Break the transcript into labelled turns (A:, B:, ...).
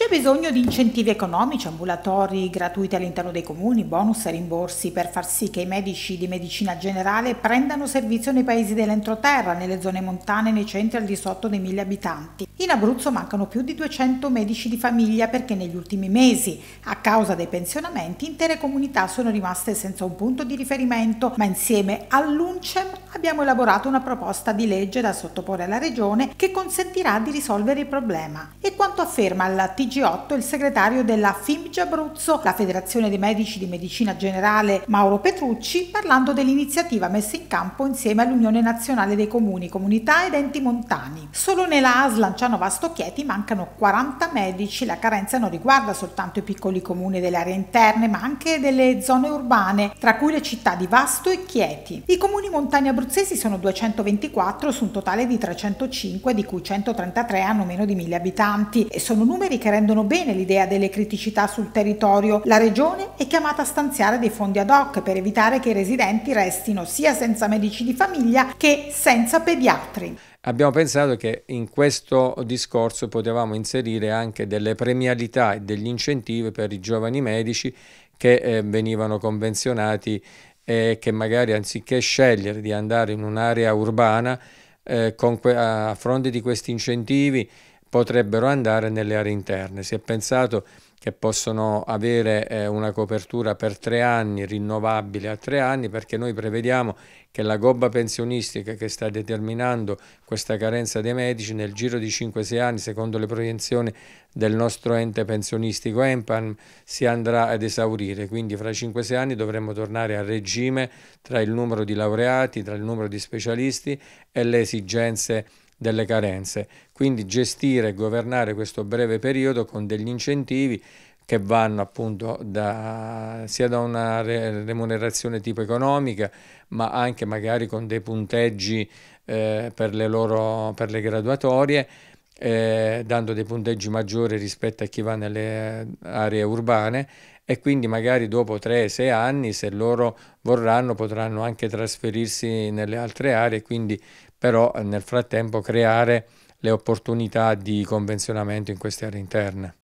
A: C'è bisogno di incentivi economici, ambulatori gratuiti all'interno dei comuni, bonus e rimborsi per far sì che i medici di medicina generale prendano servizio nei paesi dell'entroterra, nelle zone montane, nei centri al di sotto dei mille abitanti. In Abruzzo mancano più di 200 medici di famiglia perché negli ultimi mesi, a causa dei pensionamenti, intere comunità sono rimaste senza un punto di riferimento, ma insieme all'UNCEM abbiamo elaborato una proposta di legge da sottoporre alla Regione che consentirà di risolvere il problema. E quanto afferma la TG di 8 il segretario della FIMG Abruzzo, la Federazione dei Medici di Medicina Generale Mauro Petrucci, parlando dell'iniziativa messa in campo insieme all'Unione Nazionale dei Comuni, Comunità ed Enti Montani. Solo nella Aslanciano Lanciano Vasto Chieti mancano 40 medici, la carenza non riguarda soltanto i piccoli comuni delle aree interne ma anche delle zone urbane, tra cui le città di Vasto e Chieti. I comuni montani abruzzesi sono 224 su un totale di 305 di cui 133 hanno meno di 1000 abitanti e sono numeri che rendono bene l'idea delle criticità sul territorio, la Regione è chiamata a stanziare dei fondi ad hoc per evitare che i residenti restino sia senza medici di famiglia che senza pediatri.
B: Abbiamo pensato che in questo discorso potevamo inserire anche delle premialità e degli incentivi per i giovani medici che eh, venivano convenzionati e eh, che magari anziché scegliere di andare in un'area urbana eh, con, a fronte di questi incentivi potrebbero andare nelle aree interne. Si è pensato che possono avere eh, una copertura per tre anni, rinnovabile a tre anni, perché noi prevediamo che la gobba pensionistica che sta determinando questa carenza dei medici nel giro di 5-6 anni, secondo le proiezioni del nostro ente pensionistico EMPAN, si andrà ad esaurire. Quindi fra 5-6 anni dovremmo tornare a regime tra il numero di laureati, tra il numero di specialisti e le esigenze delle carenze. Quindi gestire e governare questo breve periodo con degli incentivi che vanno appunto da, sia da una remunerazione tipo economica, ma anche magari con dei punteggi eh, per, le loro, per le graduatorie. Eh, dando dei punteggi maggiori rispetto a chi va nelle eh, aree urbane e quindi magari dopo 3-6 anni, se loro vorranno, potranno anche trasferirsi nelle altre aree, quindi però eh, nel frattempo creare le opportunità di convenzionamento in queste aree interne.